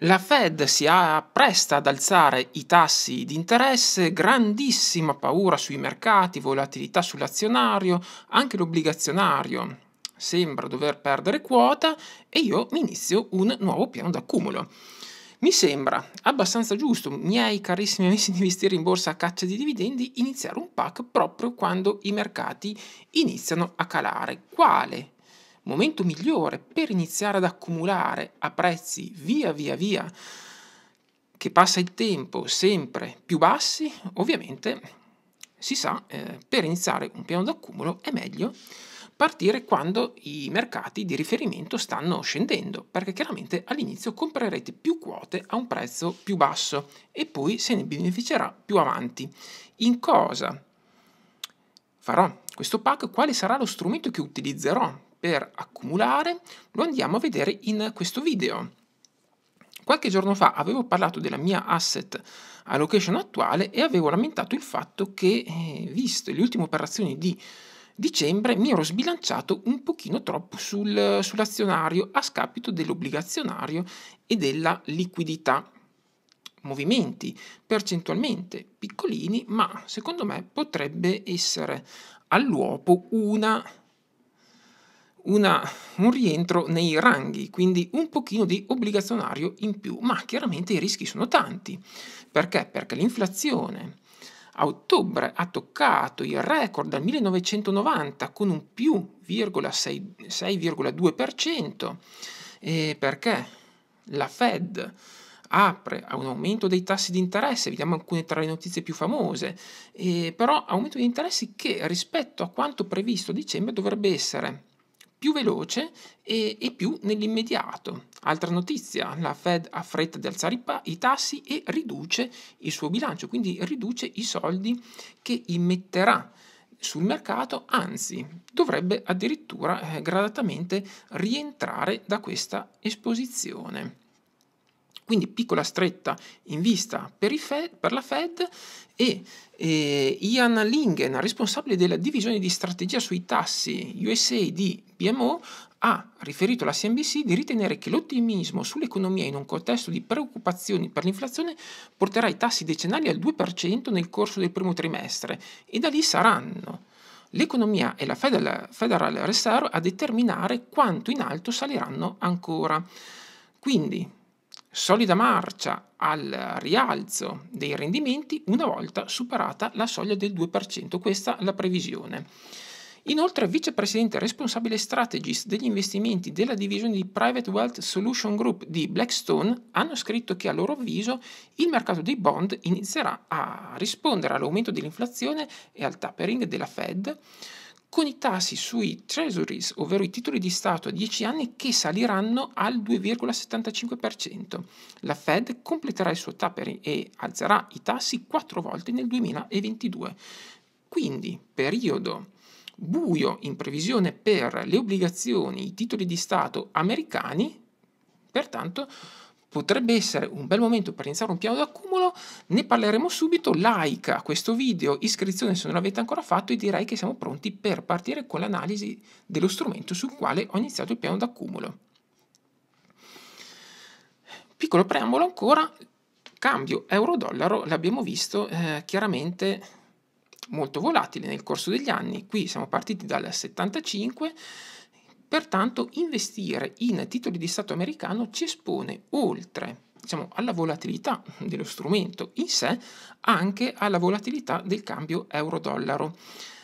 La Fed si appresta ad alzare i tassi di interesse, grandissima paura sui mercati, volatilità sull'azionario, anche l'obbligazionario sembra dover perdere quota e io mi inizio un nuovo piano d'accumulo. Mi sembra abbastanza giusto, miei carissimi amici di investire in borsa a caccia di dividendi, iniziare un pack proprio quando i mercati iniziano a calare. Quale momento migliore per iniziare ad accumulare a prezzi via via via che passa il tempo sempre più bassi, ovviamente si sa, eh, per iniziare un piano d'accumulo è meglio partire quando i mercati di riferimento stanno scendendo, perché chiaramente all'inizio comprerete più quote a un prezzo più basso e poi se ne beneficerà più avanti. In cosa farò questo pack? Quale sarà lo strumento che utilizzerò per accumulare lo andiamo a vedere in questo video. Qualche giorno fa avevo parlato della mia asset allocation attuale e avevo lamentato il fatto che, eh, visto le ultime operazioni di dicembre, mi ero sbilanciato un pochino troppo sul, sull'azionario a scapito dell'obbligazionario e della liquidità. Movimenti percentualmente piccolini, ma secondo me potrebbe essere all'uopo una una, un rientro nei ranghi, quindi un pochino di obbligazionario in più, ma chiaramente i rischi sono tanti. Perché? Perché l'inflazione a ottobre ha toccato il record dal 1990 con un più 6,2%, E perché la Fed apre a un aumento dei tassi di interesse, vediamo alcune tra le notizie più famose, eh, però aumento di interessi che rispetto a quanto previsto a dicembre dovrebbe essere più veloce e, e più nell'immediato. Altra notizia, la Fed ha fretta di alzare i tassi e riduce il suo bilancio, quindi riduce i soldi che immetterà sul mercato, anzi dovrebbe addirittura eh, gradatamente rientrare da questa esposizione quindi piccola stretta in vista per, Fed, per la Fed e eh, Ian Lingen, responsabile della divisione di strategia sui tassi USA di PMO, ha riferito alla CNBC di ritenere che l'ottimismo sull'economia in un contesto di preoccupazioni per l'inflazione porterà i tassi decennali al 2% nel corso del primo trimestre e da lì saranno l'economia e la Federal Reserve a determinare quanto in alto saliranno ancora. Quindi solida marcia al rialzo dei rendimenti una volta superata la soglia del 2%, questa la previsione. Inoltre, vicepresidente responsabile strategist degli investimenti della divisione di Private Wealth Solution Group di Blackstone hanno scritto che a loro avviso il mercato dei bond inizierà a rispondere all'aumento dell'inflazione e al tapering della Fed con i tassi sui treasuries, ovvero i titoli di Stato a 10 anni, che saliranno al 2,75%. La Fed completerà il suo tapering e alzerà i tassi quattro volte nel 2022. Quindi, periodo buio in previsione per le obbligazioni, i titoli di Stato americani, pertanto potrebbe essere un bel momento per iniziare un piano d'accumulo, ne parleremo subito, like a questo video, iscrizione se non l'avete ancora fatto e direi che siamo pronti per partire con l'analisi dello strumento sul quale ho iniziato il piano d'accumulo. Piccolo preambolo ancora, cambio euro-dollaro l'abbiamo visto eh, chiaramente molto volatile nel corso degli anni, qui siamo partiti dal 75, Pertanto investire in titoli di Stato americano ci espone oltre diciamo, alla volatilità dello strumento in sé, anche alla volatilità del cambio euro-dollaro.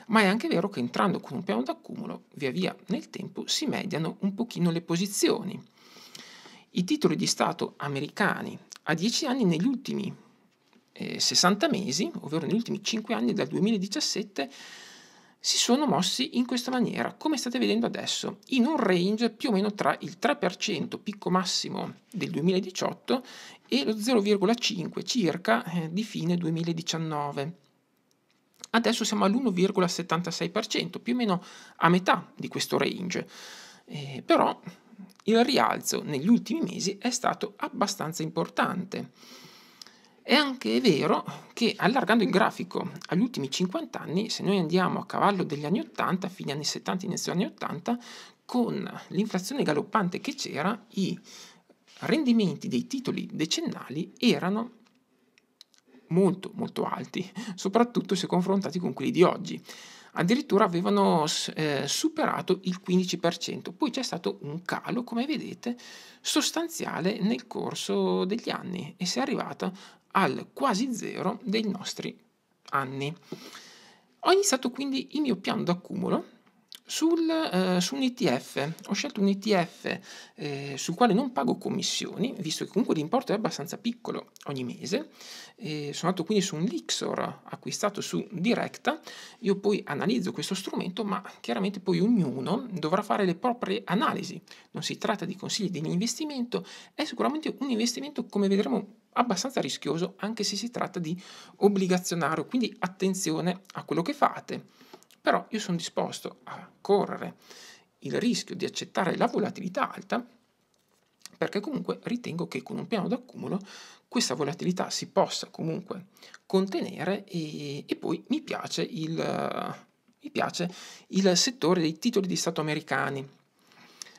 Ma è anche vero che entrando con un piano d'accumulo, via via nel tempo si mediano un pochino le posizioni. I titoli di Stato americani a 10 anni negli ultimi eh, 60 mesi, ovvero negli ultimi 5 anni dal 2017, si sono mossi in questa maniera, come state vedendo adesso, in un range più o meno tra il 3% picco massimo del 2018 e lo 0,5 circa eh, di fine 2019. Adesso siamo all'1,76%, più o meno a metà di questo range, eh, però il rialzo negli ultimi mesi è stato abbastanza importante è anche vero che allargando il grafico agli ultimi 50 anni, se noi andiamo a cavallo degli anni 80, fine anni 70, inizio anni 80, con l'inflazione galoppante che c'era, i rendimenti dei titoli decennali erano molto molto alti, soprattutto se confrontati con quelli di oggi. Addirittura avevano eh, superato il 15%, poi c'è stato un calo, come vedete, sostanziale nel corso degli anni e si è arrivata al quasi zero dei nostri anni. Ho iniziato quindi il mio piano d'accumulo sul, eh, su un ETF. Ho scelto un ETF eh, sul quale non pago commissioni, visto che comunque l'importo è abbastanza piccolo ogni mese. Eh, sono andato quindi su un Lixor acquistato su Directa. Io poi analizzo questo strumento, ma chiaramente poi ognuno dovrà fare le proprie analisi. Non si tratta di consigli di investimento, è sicuramente un investimento, come vedremo, abbastanza rischioso anche se si tratta di obbligazionario, quindi attenzione a quello che fate però io sono disposto a correre il rischio di accettare la volatilità alta perché comunque ritengo che con un piano d'accumulo questa volatilità si possa comunque contenere e, e poi mi piace, il, mi piace, il, settore dei titoli di Stato americani.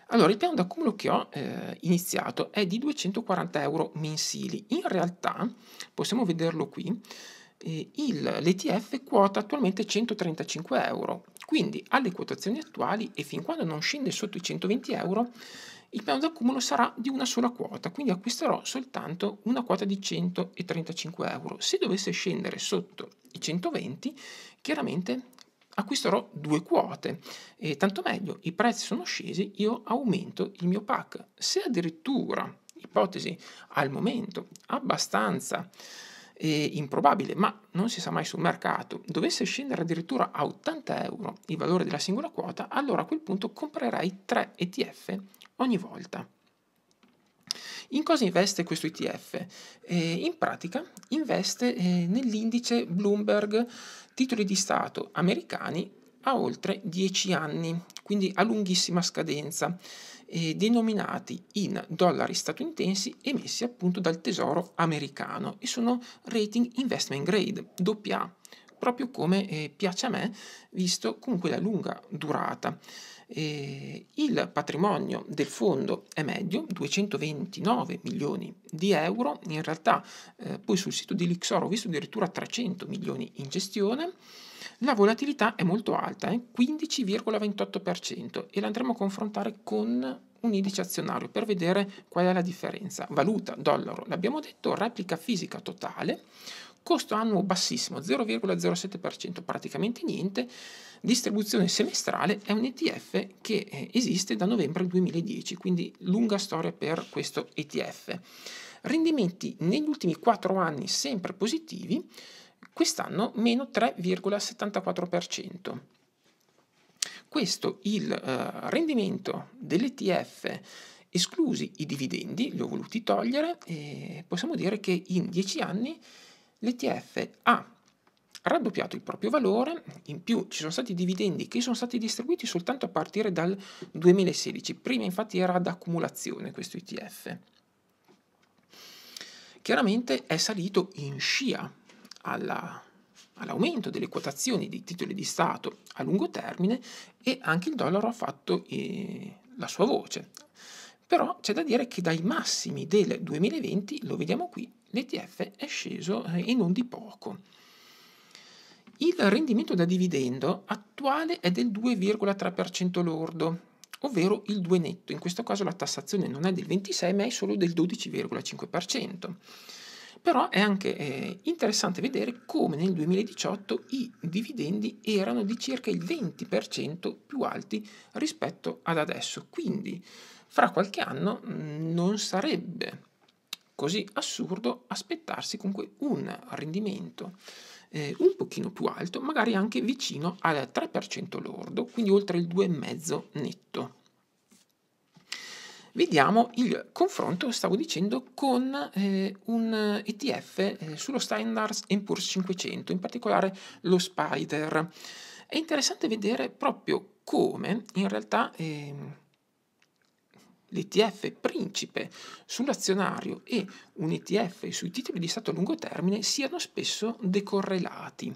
Allora, il piano d'accumulo che ho eh, iniziato è di 240 euro mensili. In realtà, possiamo vederlo qui, eh, il, l'ETF quota attualmente 135 euro, quindi alle quotazioni attuali e fin quando non scende sotto i 120 euro il piano d'accumulo sarà di una sola quota, quindi acquisterò soltanto una quota di 135 euro. Se dovesse scendere sotto i 120, chiaramente acquisterò due quote e tanto meglio, i prezzi sono scesi, io aumento il mio pack. Se addirittura, ipotesi al momento, abbastanza eh, improbabile, ma non si sa mai sul mercato, dovesse scendere addirittura a 80 euro il valore della singola quota, allora a quel punto comprerei 3 ETF ogni volta. In cosa investe questo ETF? Eh, in pratica investe eh, nell'indice Bloomberg titoli di Stato americani a oltre 10 anni, quindi a lunghissima scadenza eh, denominati in dollari statunitensi emessi appunto dal tesoro americano e sono rating investment grade, AA, proprio come eh, piace a me, visto comunque la lunga durata. Eh, il patrimonio del fondo è medio, 229 milioni di euro, in realtà eh, poi sul sito di Lixor ho visto addirittura 300 milioni in gestione, la volatilità è molto alta, eh? 15,28% e la andremo a confrontare con un indice azionario per vedere qual è la differenza. Valuta, dollaro, l'abbiamo detto, replica fisica totale, costo annuo bassissimo, 0,07%, praticamente niente, distribuzione semestrale, è un ETF che eh, esiste da novembre 2010, quindi lunga storia per questo ETF. Rendimenti negli ultimi 4 anni sempre positivi, quest'anno meno 3,74%. Questo il eh, rendimento dell'ETF esclusi i dividendi, li ho voluti togliere, e possiamo dire che in 10 anni l'ETF ha raddoppiato il proprio valore, in più ci sono stati dividendi che sono stati distribuiti soltanto a partire dal 2016, prima infatti era ad accumulazione questo ETF. Chiaramente è salito in scia alla, all'aumento delle quotazioni di titoli di Stato a lungo termine e anche il dollaro ha fatto eh, la sua voce. Però c'è da dire che dai massimi del 2020, lo vediamo qui, l'ETF è sceso eh, e non di poco. Il rendimento da dividendo attuale è del 2,3% lordo, ovvero il 2 netto. In questo caso la tassazione non è del 26, ma è solo del 12,5% però è anche eh, interessante vedere come nel 2018 i dividendi erano di circa il 20% più alti rispetto ad adesso, quindi fra qualche anno mm, non sarebbe così assurdo aspettarsi comunque un rendimento eh, un pochino più alto, magari anche vicino al 3% lordo, quindi oltre il 2,5% netto Vediamo il confronto, stavo dicendo, con eh, un ETF eh, sullo Standard Poor's 500, in particolare lo Spider. È interessante vedere proprio come in realtà... Eh, l'ETF principe sull'azionario e un ETF sui titoli di Stato a lungo termine siano spesso decorrelati.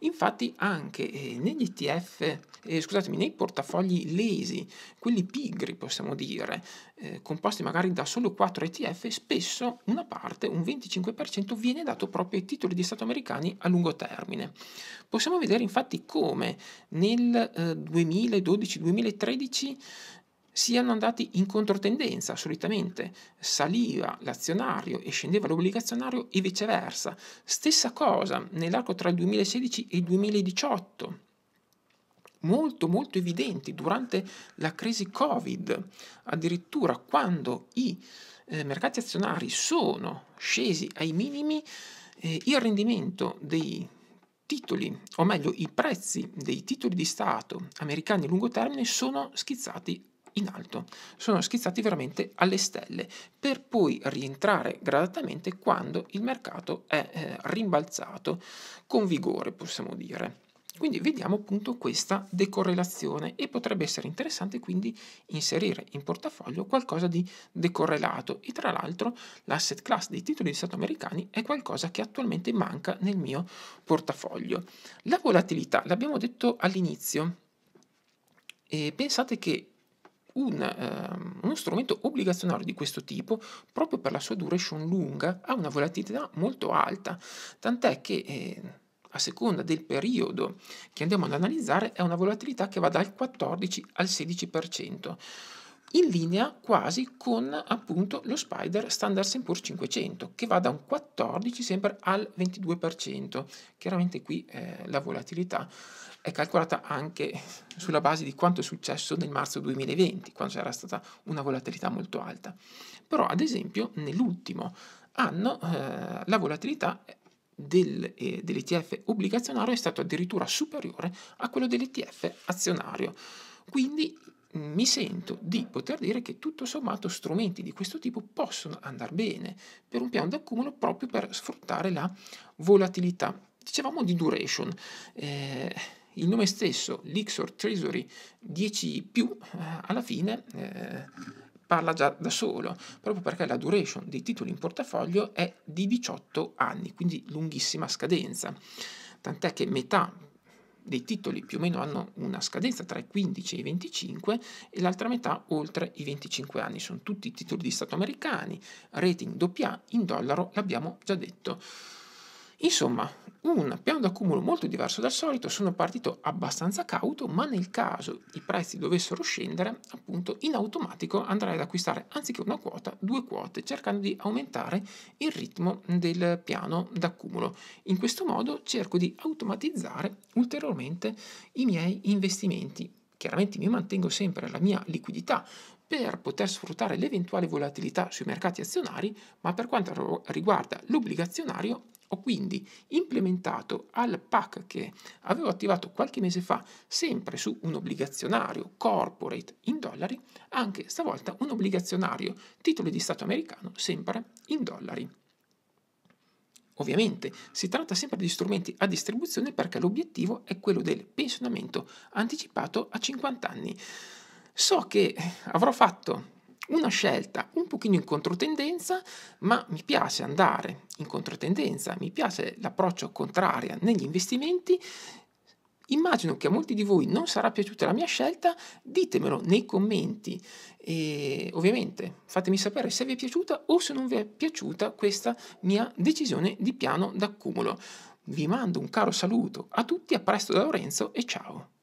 Infatti anche eh, negli ETF, eh, scusatemi, nei portafogli lesi, quelli pigri possiamo dire, eh, composti magari da solo 4 ETF, spesso una parte, un 25%, viene dato proprio ai titoli di Stato americani a lungo termine. Possiamo vedere infatti come nel 2012-2013 eh, siano andati in controtendenza solitamente, saliva l'azionario e scendeva l'obbligazionario e viceversa. Stessa cosa nell'arco tra il 2016 e il 2018 molto molto evidenti durante la crisi Covid, addirittura quando i eh, mercati azionari sono scesi ai minimi, eh, il rendimento dei titoli, o meglio i prezzi dei titoli di Stato americani a lungo termine sono schizzati in alto, sono schizzati veramente alle stelle, per poi rientrare gradatamente quando il mercato è eh, rimbalzato con vigore, possiamo dire. Quindi vediamo appunto questa decorrelazione e potrebbe essere interessante quindi inserire in portafoglio qualcosa di decorrelato e tra l'altro l'asset class dei titoli di Stato americani è qualcosa che attualmente manca nel mio portafoglio. La volatilità l'abbiamo detto all'inizio e pensate che un, eh, uno strumento obbligazionario di questo tipo, proprio per la sua duration lunga, ha una volatilità molto alta, tant'è che eh, a seconda del periodo che andiamo ad analizzare è una volatilità che va dal 14 al 16% in linea quasi con appunto lo Spider Standard Poor's 500 che va da un 14 sempre al 22%. Chiaramente qui eh, la volatilità è calcolata anche sulla base di quanto è successo nel marzo 2020, quando c'era stata una volatilità molto alta. Però ad esempio nell'ultimo anno eh, la volatilità del, eh, dell'ETF obbligazionario è stata addirittura superiore a quello dell'ETF azionario. Quindi mi sento di poter dire che tutto sommato strumenti di questo tipo possono andare bene per un piano d'accumulo proprio per sfruttare la volatilità. Dicevamo di duration. Eh, il nome stesso, l'Ixor Treasury 10 più, eh, alla fine eh, parla già da solo, proprio perché la duration dei titoli in portafoglio è di 18 anni, quindi lunghissima scadenza. Tant'è che metà dei titoli più o meno hanno una scadenza tra i 15 e i 25 e l'altra metà oltre i 25 anni. Sono tutti titoli di Stato americani, rating doppia in dollaro, l'abbiamo già detto. Insomma, un piano d'accumulo molto diverso dal solito, sono partito abbastanza cauto, ma nel caso i prezzi dovessero scendere, appunto in automatico andrei ad acquistare anziché una quota, due quote, cercando di aumentare il ritmo del piano d'accumulo. In questo modo cerco di automatizzare ulteriormente i miei investimenti. Chiaramente mi mantengo sempre la mia liquidità per poter sfruttare l'eventuale volatilità sui mercati azionari, ma per quanto riguarda l'obbligazionario ho quindi implementato al PAC che avevo attivato qualche mese fa, sempre su un obbligazionario corporate in dollari, anche stavolta un obbligazionario titolo di Stato americano, sempre in dollari. Ovviamente si tratta sempre di strumenti a distribuzione perché l'obiettivo è quello del pensionamento anticipato a 50 anni. So che avrò fatto una scelta un pochino in controtendenza, ma mi piace andare in controtendenza, mi piace l'approccio contrario negli investimenti. Immagino che a molti di voi non sarà piaciuta la mia scelta, ditemelo nei commenti e ovviamente fatemi sapere se vi è piaciuta o se non vi è piaciuta questa mia decisione di piano d'accumulo. Vi mando un caro saluto a tutti, a presto da Lorenzo e ciao!